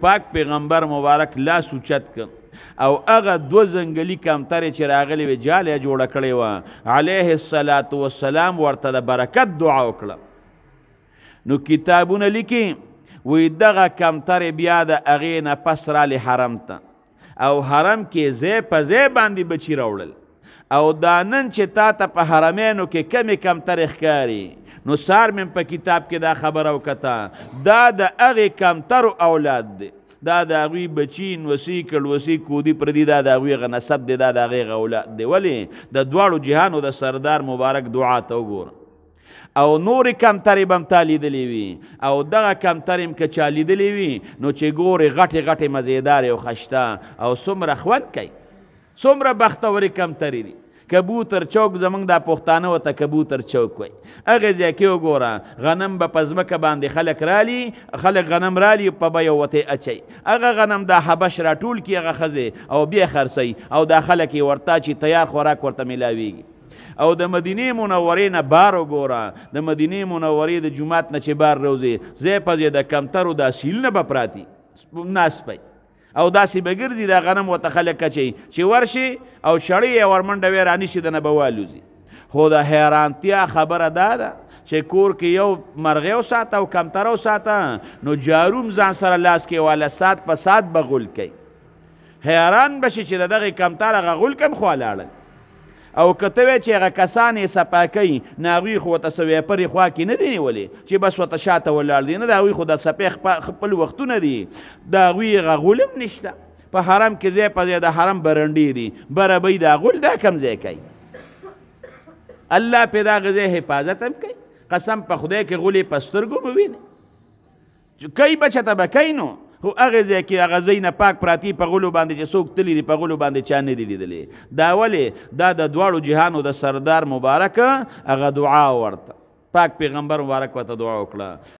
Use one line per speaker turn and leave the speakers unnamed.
پاک پیغمبر مبارک لاس اوچت کړ او هغه دو زنګلي کمترې چې راغلي وې جاله جوړه کړې وه علیه الصلات والسلام ورته د برکت دعا وکړه نو کتابونه لیکي وی دغه کمترې بیا د هغې نه پس رالی حرم ته او حرم کې ځای په ځای باندې بچي راوړل او دا نن چې تا ته په حرمینو کې کمې کمترې ښکاري نو سار مم په کتاب کې دا خبره وکړه دا د هغه کمتر اولاد دی دا د هغوی بچي نوسي کلوسي کودي پردي دا د هغوی هغه نسب دی دا د هغې اولاد دی ولې د دواړو جهانو د سردار مبارک دعا ته وګوره او نور کمترې به هم تا لیدلې وي او دغه کمترې هم که چا لیدلې وي نو چې ګورې غټې غټې مزیدارې او خشته او څومره خوند کوي څومره بختورې کمترې دي کبوتر چوک زمونږ د پښتانه وته کبوتر چوک وای هغه ځای کې وګوره غنم به په ځمکه باندې خلک رالي خلک غنم رالي په بیه وته اچي هغه غنم د حبش راټول کی هغه خزې او بیا خرسي او دا خلک یې ورته چې تیار خوراک ورته ملاویږي او د مدینه منورې نه بار وګوره د مدینه منورې د جمعات نه چې بار روزي زې پزې د کمترو د اصیل نه بپراتی ناسپی او داسې بګردي دا غنم وته خلک کچي چې ورشي او شړی یې ورمنډه وی رانیسي د نه به والوځي خو د حیرانتیا خبره دا ده چې کور کې یو مرغۍ وساته او کمتره وساته نو جاروم ځان سره لاس کې واله سات په سات به غول کوي حیران بشي چې د دغې کمتره هغه غول کم خو ولاړل او کته وی چې هغه کسان یې سپاکي ناغوی خو ته سوی پرې خوا کې نه دی نیولې چې بس وته شاته ولاړ دي نه دا غوی خو د سپې خپل وختونه دي دا غوی غولم نشته په حرم کې ځای په ځای د حرم برنډې دي بربې دا غول دا کم ځای کوي الله پیدا غزه حفاظت هم کوي قسم په خدای کې غولې پسترګو مو ویني کوي بچته به کوي نو خو هغه ځای کې هغه ځای نه پاک پراتی په غلو باندې چې څوک تللی دي په غلو باندې چا نه دی لیدلی دا ولې دا د دواړو جهانو د سردار مبارک هغه دعا ورته پاک پیغمبر مبارک ورته دعا وکړه